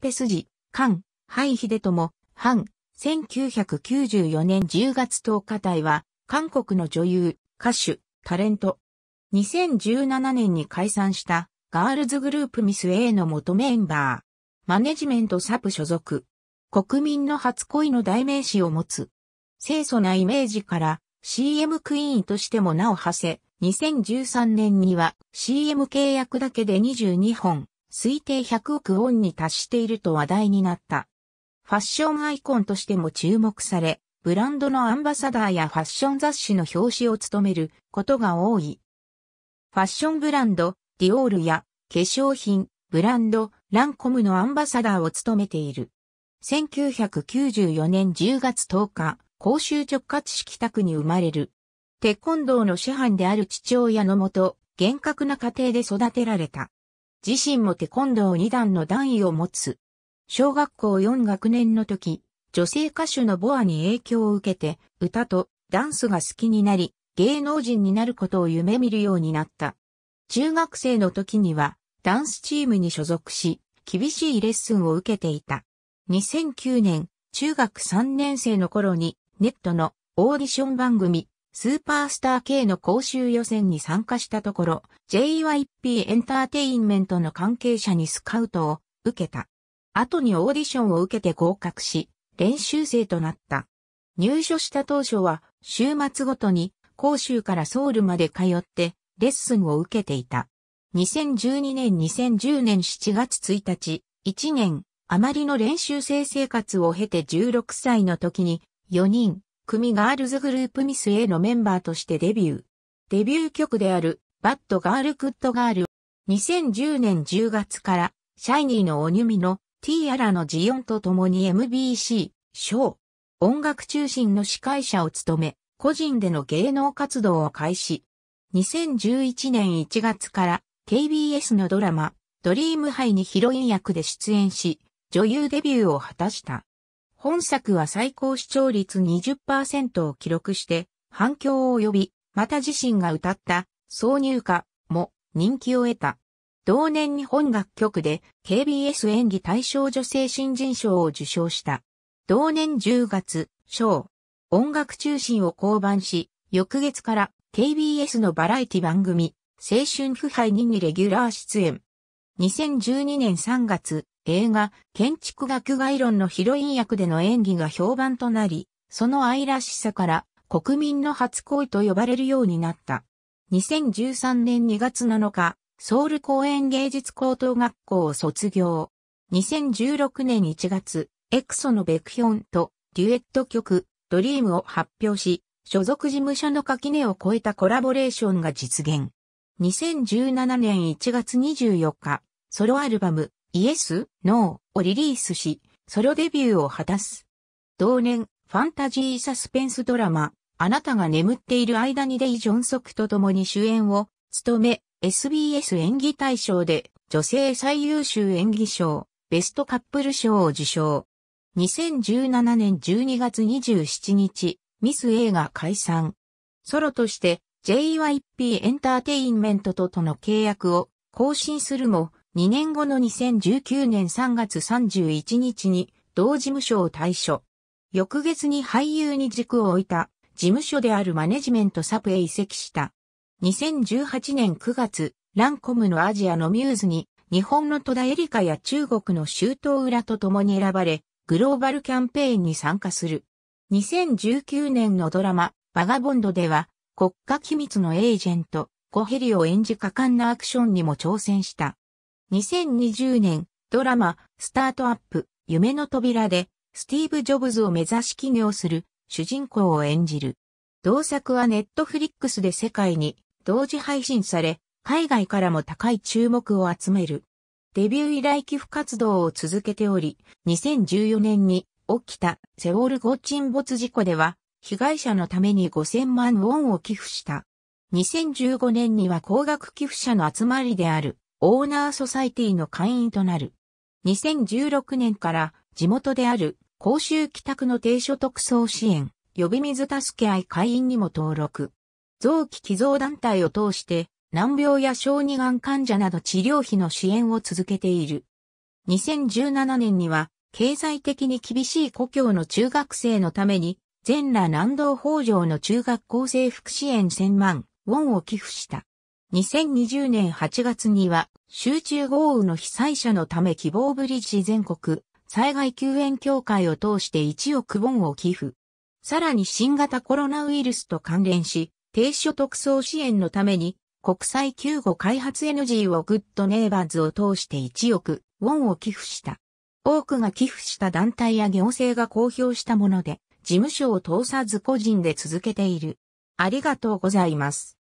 ペスジ、カン、ハイヒデトモ、ハン、1994年10月10日帯は、韓国の女優、歌手、タレント。2017年に解散した、ガールズグループミス A の元メンバー。マネジメントサプ所属。国民の初恋の代名詞を持つ。清楚なイメージから CM クイーンとしても名を馳せ、2013年には CM 契約だけで22本、推定100億ウォンに達していると話題になった。ファッションアイコンとしても注目され、ブランドのアンバサダーやファッション雑誌の表紙を務めることが多い。ファッションブランド、ディオールや化粧品、ブランド、ランコムのアンバサダーを務めている。1994年10月10日、公衆直轄式宅に生まれる。テコンドーの師範である父親のもと、厳格な家庭で育てられた。自身もテコンドー2段の段位を持つ。小学校4学年の時、女性歌手のボアに影響を受けて、歌とダンスが好きになり、芸能人になることを夢見るようになった。中学生の時には、ダンスチームに所属し、厳しいレッスンを受けていた。2009年、中学3年生の頃に、ネットのオーディション番組、スーパースター系の公衆予選に参加したところ、JYP エンターテインメントの関係者にスカウトを受けた。後にオーディションを受けて合格し、練習生となった。入所した当初は、週末ごとに、講習からソウルまで通って、レッスンを受けていた。2012年2010年7月1日、1年、あまりの練習生生活を経て16歳の時に、4人、組ガールズグループミスへのメンバーとしてデビュー。デビュー曲である、バッドガールグッドガール。2010年10月から、シャイニーのオニュミの、ティーアラのジオンと共に MBC、ショー、音楽中心の司会者を務め、個人での芸能活動を開始。2011年1月から KBS のドラマ、ドリームハイにヒロイン役で出演し、女優デビューを果たした。本作は最高視聴率20%を記録して反響を呼び、また自身が歌った挿入歌も人気を得た。同年に本楽曲で KBS 演技大賞女性新人賞を受賞した。同年10月、賞、音楽中心を降板し、翌月から KBS のバラエティ番組、青春腐敗2にレギュラー出演。2012年3月、映画、建築学概論のヒロイン役での演技が評判となり、その愛らしさから国民の初恋と呼ばれるようになった。2013年2月7日、ソウル公園芸術高等学校を卒業。2016年1月、エクソのベクヒョンとデュエット曲、ドリームを発表し、所属事務所の垣根を超えたコラボレーションが実現。2017年1月24日、ソロアルバム、イエス、ノーをリリースし、ソロデビューを果たす。同年、ファンタジーサスペンスドラマ、あなたが眠っている間にデイ・ジョンソクと共に主演を務め、SBS 演技大賞で女性最優秀演技賞、ベストカップル賞を受賞。2017年12月27日、ミス映画解散。ソロとして JYP エンターテインメントととの契約を更新するも、2年後の2019年3月31日に同事務所を退所。翌月に俳優に軸を置いた事務所であるマネジメントサプへ移籍した。2018年9月、ランコムのアジアのミューズに日本の戸田エリカや中国の周東浦と共に選ばれ、グローバルキャンペーンに参加する。2019年のドラマ、バガボンドでは、国家機密のエージェント、コヘリを演じ果敢なアクションにも挑戦した。2020年、ドラマ、スタートアップ、夢の扉で、スティーブ・ジョブズを目指し起業する、主人公を演じる。同作はネットフリックスで世界に同時配信され、海外からも高い注目を集める。デビュー以来寄付活動を続けており、2014年に起きたセウォルゴ沈没事故では、被害者のために5000万ウォンを寄付した。2015年には高額寄付者の集まりであるオーナーソサイティの会員となる。2016年から地元である公衆帰宅の低所得層支援、呼び水助け合い会員にも登録。臓器寄贈団体を通して難病や小児がん患者など治療費の支援を続けている。2017年には経済的に厳しい故郷の中学生のために全羅南道北条の中学校生服支援1000万ウォンを寄付した。2020年8月には集中豪雨の被災者のため希望ブリッジ全国災害救援協会を通して1億ウォンを寄付。さらに新型コロナウイルスと関連し、低所得層支援のために国際救護開発 NG をグッドネイバーズを通して1億ウォンを寄付した。多くが寄付した団体や行政が公表したもので、事務所を通さず個人で続けている。ありがとうございます。